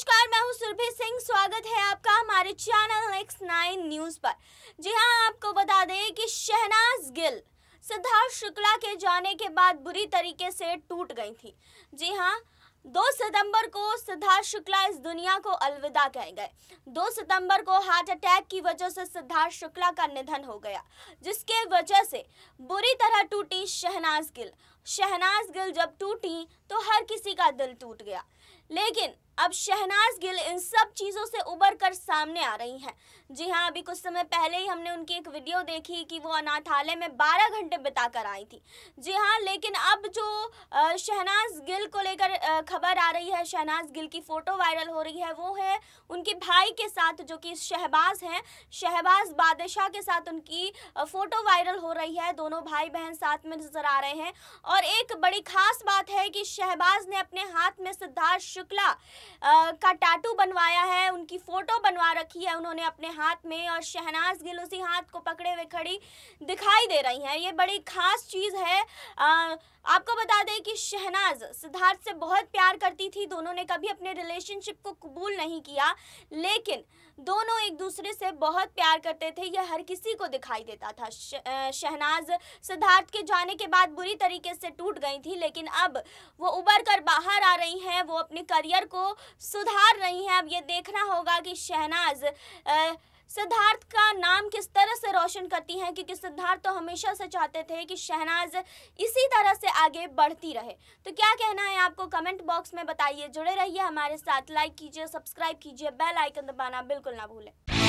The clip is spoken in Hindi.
नमस्कार मैं हूं सुरभि सिंह स्वागत है आपका हमारे चैनल एक्स नाइन न्यूज पर जी हां आपको बता दें कि शहनाज गिल सिद्धार्थ शुक्ला के जाने के बाद बुरी तरीके से टूट गई थी जी हां दो सितंबर को सिद्धार्थ शुक्ला इस दुनिया को अलविदा कह गए दो सितंबर को हार्ट अटैक की वजह से सिद्धार्थ शुक्ला का निधन हो गया जिसके वजह से बुरी तरह टूटी शहनाज गिल शहनाज गिल जब टूटी तो हर किसी का दिल टूट गया लेकिन अब शहनाज गिल इन सब चीज़ों से उबर कर सामने आ रही हैं जी हाँ अभी कुछ समय पहले ही हमने उनकी एक वीडियो देखी कि वो अनाथालय में 12 घंटे बिता कर आई थी जी हाँ लेकिन अब जो शहनाज गिल को लेकर खबर आ रही है शहनाज गिल की फ़ोटो वायरल हो रही है वो है उनके भाई के साथ जो कि शहबाज हैं शहबाज बादशाह के साथ उनकी फ़ोटो वायरल हो रही है दोनों भाई बहन साथ में नज़र आ रहे हैं और एक बड़ी खास बात है कि शहबाज ने अपने हाथ में सिद्धार्थ शुक्ला आ, का टैटू बनवाया है उनकी फ़ोटो बनवा रखी है उन्होंने अपने हाथ में और शहनाज गिल उसी हाथ को पकड़े हुए खड़ी दिखाई दे रही हैं ये बड़ी ख़ास चीज़ है आ, आपको बता दें कि शहनाज सिद्धार्थ से बहुत प्यार करती थी दोनों ने कभी अपने रिलेशनशिप को कबूल नहीं किया लेकिन दोनों एक दूसरे से बहुत प्यार करते थे यह हर किसी को दिखाई देता था शहनाज सिद्धार्थ के जाने के बाद बुरी तरीके से टूट गई थी लेकिन अब वो उबर कर बाहर आ रही हैं वो अपने करियर को सुधार रही हैं अब ये देखना होगा कि शहनाज आ, सिद्धार्थ का नाम किस तरह से रोशन करती हैं क्योंकि सिद्धार्थ तो हमेशा से चाहते थे कि शहनाज इसी तरह से आगे बढ़ती रहे तो क्या कहना है आपको कमेंट बॉक्स में बताइए जुड़े रहिए हमारे साथ लाइक कीजिए सब्सक्राइब कीजिए बेल आइकन दबाना बिल्कुल ना भूलें